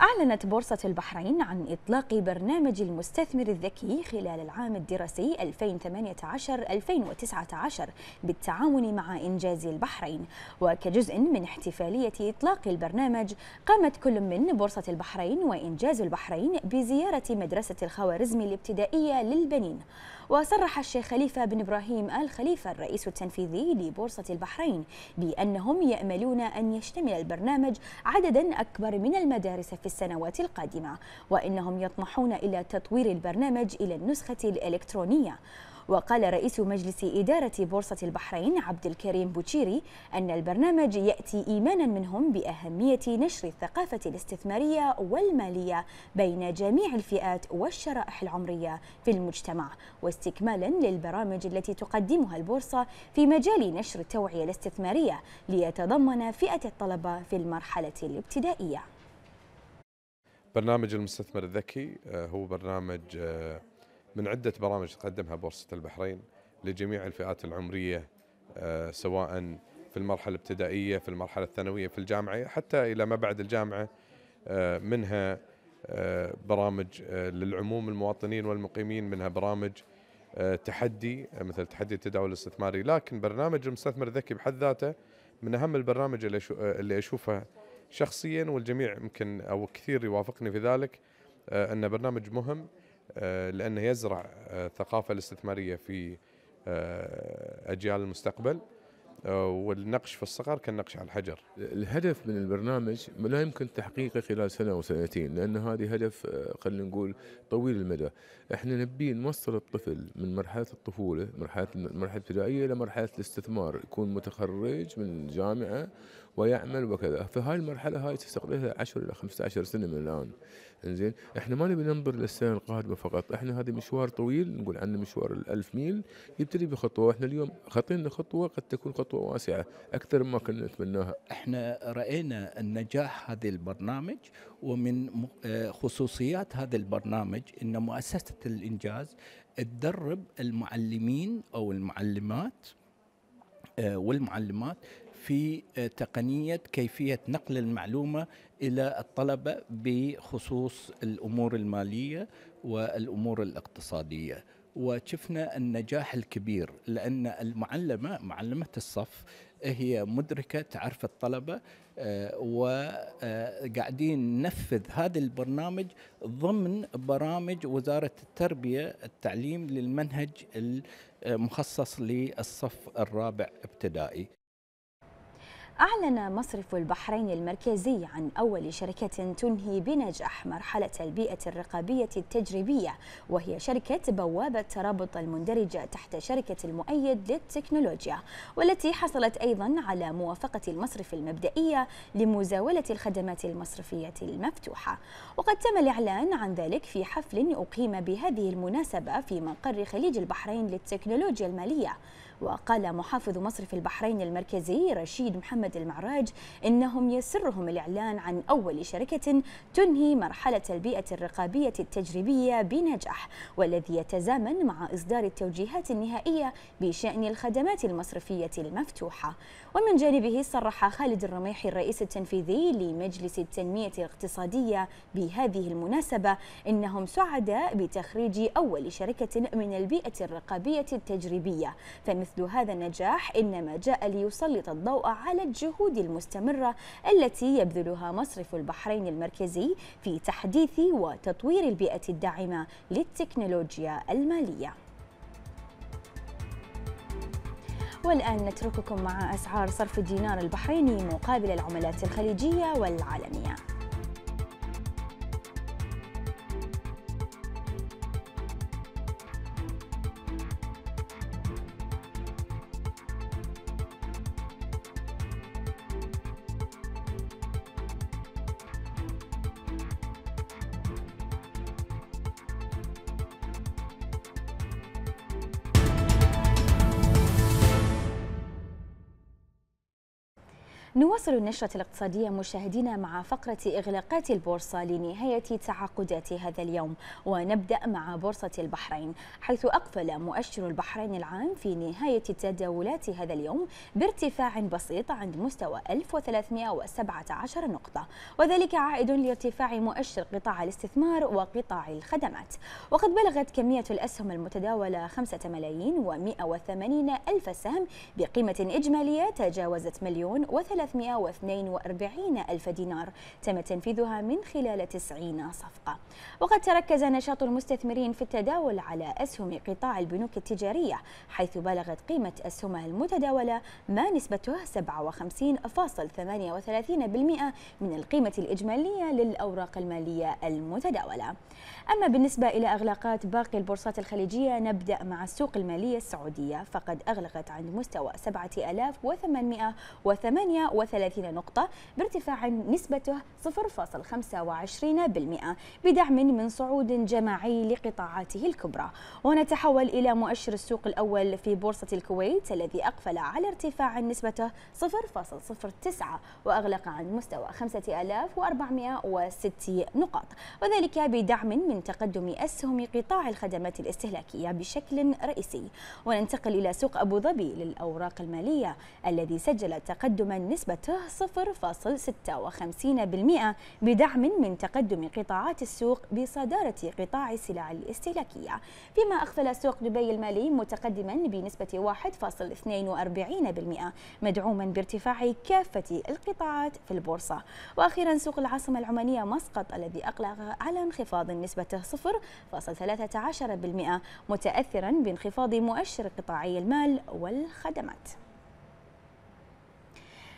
أعلنت بورصة البحرين عن إطلاق برنامج المستثمر الذكي خلال العام الدراسي 2018-2019 بالتعاون مع إنجاز البحرين وكجزء من احتفالية إطلاق البرنامج قامت كل من بورصة البحرين وإنجاز البحرين بزيارة مدرسة الخوارزم الابتدائية للبنين وصرح الشيخ خليفة بن إبراهيم آل خليفة الرئيس التنفيذي لبورصة البحرين بأنهم يأملون أن يشتمل البرنامج عددا أكبر من المدارس في السنوات القادمة وإنهم يطمحون إلى تطوير البرنامج إلى النسخة الإلكترونية وقال رئيس مجلس إدارة بورصة البحرين عبد الكريم بوتشيري أن البرنامج يأتي إيمانا منهم بأهمية نشر الثقافة الاستثمارية والمالية بين جميع الفئات والشرائح العمرية في المجتمع واستكمالا للبرامج التي تقدمها البورصة في مجال نشر التوعية الاستثمارية ليتضمن فئة الطلبة في المرحلة الابتدائية برنامج المستثمر الذكي آه، هو برنامج آه، من عدة برامج تقدمها بورصة البحرين لجميع الفئات العمرية آه، سواء في المرحلة الابتدائية في المرحلة الثانوية في الجامعة حتى إلى ما بعد الجامعة منها برامج للعموم المواطنين والمقيمين منها برامج تحدي مثل تحدي التداول الاستثماري لكن برنامج المستثمر الذكي بحد ذاته من أهم البرامج اللي أشوفها شخصيا والجميع يمكن او كثير يوافقني في ذلك آه، ان برنامج مهم آه، لانه يزرع الثقافه آه، الاستثماريه في اجيال المستقبل والنقش في الصغر كالنقش على الحجر. الهدف من البرنامج لا يمكن تحقيقه خلال سنه او سنتين لان هذه هدف خلينا نقول طويل المدى. احنا نبي نوصل الطفل من مرحله الطفوله، مرحله المرحله الابتدائيه الى مرحله الاستثمار، يكون متخرج من جامعه ويعمل وكذا فهاي المرحله هاي تستقبلها 10 الى 15 سنه من الان انزين احنا ما نبي ننظر للسنه القادمه فقط احنا هذا مشوار طويل نقول عنه مشوار ال1000 ميل يبتدي بخطوه احنا اليوم خطينا خطوه قد تكون خطوه واسعه اكثر مما كنا نتمناها احنا راينا النجاح هذا البرنامج ومن آه، خصوصيات هذا البرنامج ان مؤسسه الانجاز تدرب المعلمين او المعلمات آه، والمعلمات في آه، تقنية كيفية نقل المعلومة إلى الطلبة بخصوص الأمور المالية والأمور الاقتصادية وشفنا النجاح الكبير لأن المعلمة معلمة الصف هي مدركة تعرف الطلبة آه، وقاعدين آه، ننفذ هذا البرنامج ضمن برامج وزارة التربية التعليم للمنهج المخصص للصف الرابع ابتدائي أعلن مصرف البحرين المركزي عن أول شركة تنهي بنجاح مرحلة البيئة الرقابية التجريبية وهي شركة بوابة ترابط المندرجة تحت شركة المؤيد للتكنولوجيا والتي حصلت أيضا على موافقة المصرف المبدئية لمزاولة الخدمات المصرفية المفتوحة وقد تم الإعلان عن ذلك في حفل أقيم بهذه المناسبة في مقر خليج البحرين للتكنولوجيا المالية وقال محافظ مصرف البحرين المركزي رشيد محمد المعراج إنهم يسرهم الإعلان عن أول شركة تنهي مرحلة البيئة الرقابية التجريبية بنجاح والذي يتزامن مع إصدار التوجيهات النهائية بشأن الخدمات المصرفية المفتوحة ومن جانبه صرح خالد الرميحي الرئيس التنفيذي لمجلس التنمية الاقتصادية بهذه المناسبة إنهم سعداء بتخريج أول شركة من البيئة الرقابية التجريبية فمثل مثل هذا النجاح إنما جاء ليسلط الضوء على الجهود المستمرة التي يبذلها مصرف البحرين المركزي في تحديث وتطوير البيئة الداعمة للتكنولوجيا المالية والآن نترككم مع أسعار صرف الدينار البحريني مقابل العملات الخليجية والعالمية نواصل النشرة الاقتصادية مشاهدينا مع فقرة إغلاقات البورصة لنهاية تعاقدات هذا اليوم ونبدأ مع بورصة البحرين حيث أقفل مؤشر البحرين العام في نهاية التداولات هذا اليوم بارتفاع بسيط عند مستوى 1317 نقطة وذلك عائد لارتفاع مؤشر قطاع الاستثمار وقطاع الخدمات وقد بلغت كمية الأسهم المتداولة 5 ملايين و180 ألف سهم بقيمة إجمالية تجاوزت مليون و 342 ألف دينار تم تنفيذها من خلال 90 صفقة وقد تركز نشاط المستثمرين في التداول على أسهم قطاع البنوك التجارية حيث بلغت قيمة أسهمها المتداولة ما نسبتها 57.38% من القيمة الإجمالية للأوراق المالية المتداولة أما بالنسبة إلى أغلاقات باقي البورصات الخليجية نبدأ مع السوق المالية السعودية فقد أغلقت عند مستوى و وثلاثين نقطة بارتفاع نسبته 0.25% بدعم من صعود جماعي لقطاعاته الكبرى ونتحول إلى مؤشر السوق الأول في بورصة الكويت الذي أقفل على ارتفاع نسبته 0.09 وأغلق عن مستوى وست نقاط وذلك بدعم من تقدم أسهم قطاع الخدمات الاستهلاكية بشكل رئيسي وننتقل إلى سوق أبو ظبي للأوراق المالية الذي سجل تقدما نسبة بنسبته 0.56% بدعم من تقدم قطاعات السوق بصدارة قطاع السلع الاستهلاكية فيما أغفل سوق دبي المالي متقدما بنسبة 1.42% مدعوما بارتفاع كافة القطاعات في البورصة وأخيرا سوق العاصمة العمانية مسقط الذي أقلق على انخفاض نسبته 0.13% متأثرا بانخفاض مؤشر قطاعي المال والخدمات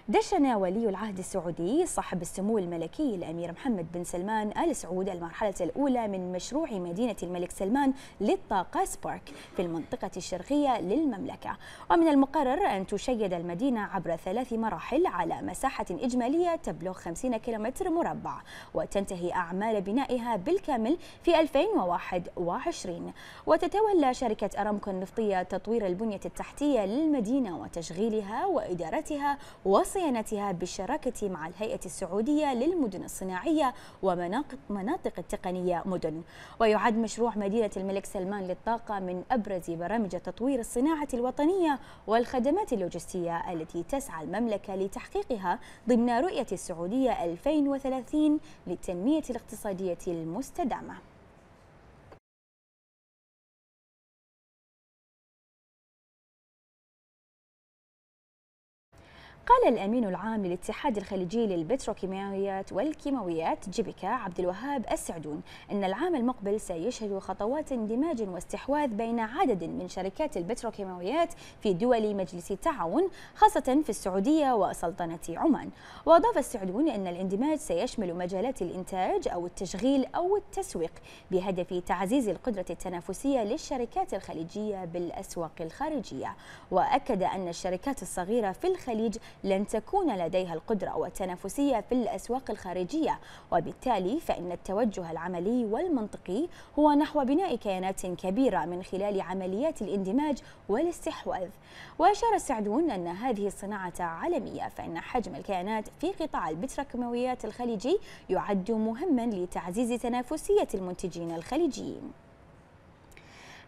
دشن ولي العهد السعودي صاحب السمو الملكي الأمير محمد بن سلمان آل سعود المرحلة الأولى من مشروع مدينة الملك سلمان للطاقة سبارك في المنطقة الشرقية للمملكة ومن المقرر أن تشيد المدينة عبر ثلاث مراحل على مساحة إجمالية تبلغ 50 كيلومتر مربع وتنتهي أعمال بنائها بالكامل في 2021 وتتولى شركة أرامكو النفطية تطوير البنية التحتية للمدينة وتشغيلها وإدارتها وصف وصيانتها بالشراكة مع الهيئة السعودية للمدن الصناعية ومناطق التقنية مدن ويعد مشروع مدينة الملك سلمان للطاقة من أبرز برامج تطوير الصناعة الوطنية والخدمات اللوجستية التي تسعى المملكة لتحقيقها ضمن رؤية السعودية 2030 للتنمية الاقتصادية المستدامة قال الأمين العام للاتحاد الخليجي للبتروكيماويات والكيماويات جيبيكا عبد الوهاب السعدون أن العام المقبل سيشهد خطوات اندماج واستحواذ بين عدد من شركات البتروكيماويات في دول مجلس التعاون خاصة في السعودية وسلطنة عمان وأضاف السعدون أن الاندماج سيشمل مجالات الإنتاج أو التشغيل أو التسويق بهدف تعزيز القدرة التنافسية للشركات الخليجية بالأسواق الخارجية وأكد أن الشركات الصغيرة في الخليج لن تكون لديها القدرة والتنافسية في الأسواق الخارجية وبالتالي فإن التوجه العملي والمنطقي هو نحو بناء كيانات كبيرة من خلال عمليات الاندماج والاستحواذ وأشار السعدون أن هذه الصناعة عالمية فإن حجم الكيانات في قطاع البتروكيماويات الخليجي يعد مهما لتعزيز تنافسية المنتجين الخليجيين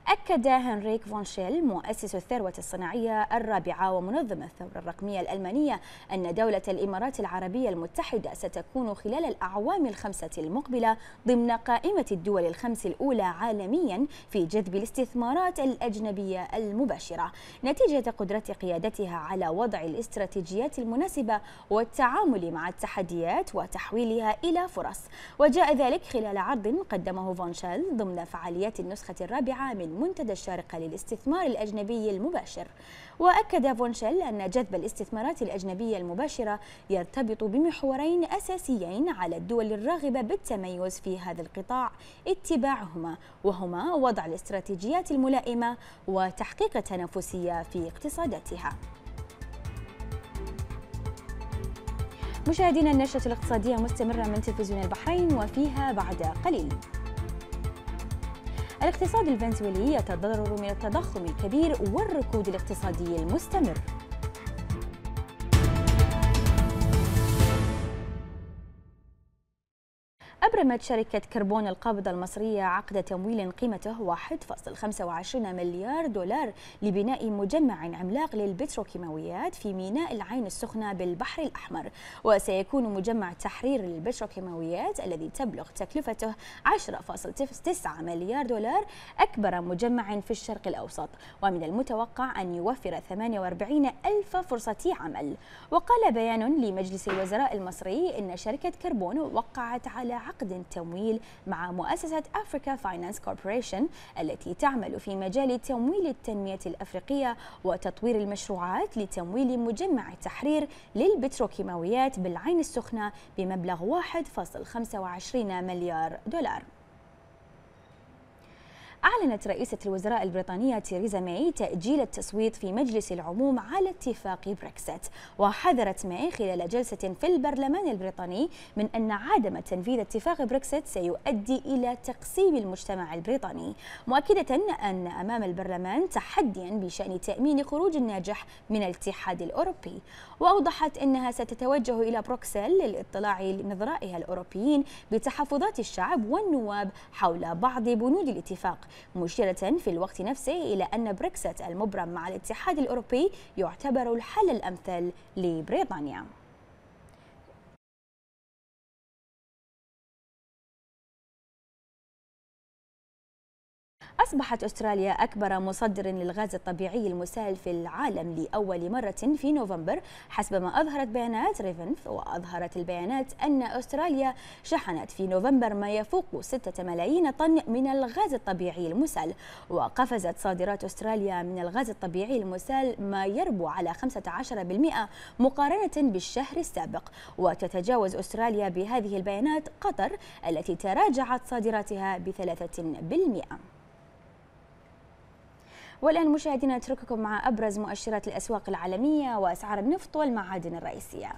أكد هنريك فون شيل مؤسس الثروة الصناعية الرابعة ومنظم الثورة الرقمية الألمانية أن دولة الإمارات العربية المتحدة ستكون خلال الأعوام الخمسة المقبلة ضمن قائمة الدول الخمس الأولى عالميا في جذب الاستثمارات الأجنبية المباشرة نتيجة قدرة قيادتها على وضع الاستراتيجيات المناسبة والتعامل مع التحديات وتحويلها إلى فرص وجاء ذلك خلال عرض قدمه فون شيل ضمن فعاليات النسخة الرابعة من منتدى الشارقة للاستثمار الأجنبي المباشر وأكد فونشل أن جذب الاستثمارات الأجنبية المباشرة يرتبط بمحورين أساسيين على الدول الراغبة بالتميز في هذا القطاع اتباعهما وهما وضع الاستراتيجيات الملائمة وتحقيق التنافسية في اقتصاداتها مشاهدينا النشرة الاقتصادية مستمرة من تلفزيون البحرين وفيها بعد قليل الاقتصاد الفنزويلي يتضرر من التضخم الكبير والركود الاقتصادي المستمر أبرمت شركة كربون القابضة المصرية عقد تمويل قيمته 1.25 مليار دولار لبناء مجمع عملاق للبتروكيماويات في ميناء العين السخنة بالبحر الأحمر وسيكون مجمع تحرير للبتروكيماويات الذي تبلغ تكلفته 10.9 مليار دولار أكبر مجمع في الشرق الأوسط ومن المتوقع أن يوفر 48 ألف فرصة عمل وقال بيان لمجلس الوزراء المصري إن شركة كربون وقعت على عقد عقد تمويل مع مؤسسة أفريكا فاينانس كوربوريشن التي تعمل في مجال تمويل التنمية الأفريقية وتطوير المشروعات لتمويل مجمع التحرير للبتروكيماويات بالعين السخنة بمبلغ 1.25 مليار دولار أعلنت رئيسة الوزراء البريطانية تيريزا ماي تأجيل التصويت في مجلس العموم على اتفاق بريكسيت وحذرت ماي خلال جلسة في البرلمان البريطاني من أن عدم تنفيذ اتفاق بريكسيت سيؤدي إلى تقسيم المجتمع البريطاني مؤكدة أن أمام البرلمان تحديا بشأن تأمين خروج الناجح من الاتحاد الأوروبي وأوضحت أنها ستتوجه إلى بروكسل للاطلاع لنظرائها الأوروبيين بتحفظات الشعب والنواب حول بعض بنود الاتفاق مشيرة في الوقت نفسه إلى أن بريكسيت المبرم مع الاتحاد الأوروبي يعتبر الحل الأمثل لبريطانيا أصبحت أستراليا أكبر مصدر للغاز الطبيعي المسال في العالم لأول مرة في نوفمبر حسب ما أظهرت بيانات ريفنث وأظهرت البيانات أن أستراليا شحنت في نوفمبر ما يفوق 6 ملايين طن من الغاز الطبيعي المسال وقفزت صادرات أستراليا من الغاز الطبيعي المسال ما يربو على 15% مقارنة بالشهر السابق وتتجاوز أستراليا بهذه البيانات قطر التي تراجعت صادراتها ب 3%. والآن مشاهدينا نترككم مع أبرز مؤشرات الأسواق العالمية وأسعار النفط والمعادن الرئيسية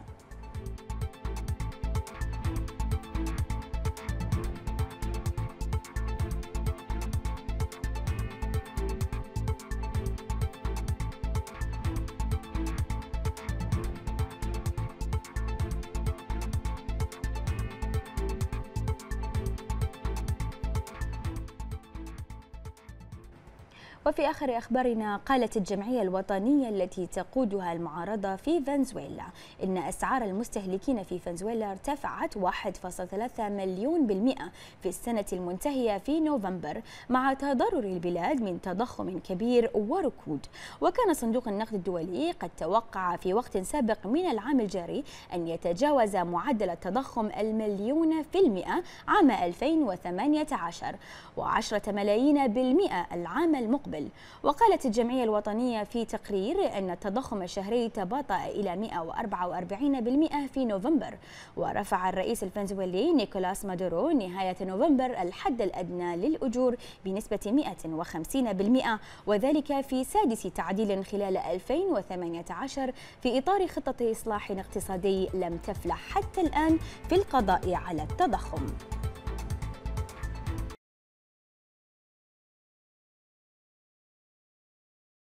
وفي آخر أخبارنا قالت الجمعية الوطنية التي تقودها المعارضة في فنزويلا إن أسعار المستهلكين في فنزويلا ارتفعت 1.3 مليون بالمئة في السنة المنتهية في نوفمبر مع تضرر البلاد من تضخم كبير وركود وكان صندوق النقد الدولي قد توقع في وقت سابق من العام الجاري أن يتجاوز معدل التضخم المليون في المئة عام 2018 و10 ملايين بالمئة العام المقبل المقبل وقالت الجمعية الوطنية في تقرير أن التضخم الشهري تباطأ إلى 144% في نوفمبر ورفع الرئيس الفنزويلي نيكولاس مادورو نهاية نوفمبر الحد الأدنى للأجور بنسبة 150% وذلك في سادس تعديل خلال 2018 في إطار خطة إصلاح اقتصادي لم تفلح حتى الآن في القضاء على التضخم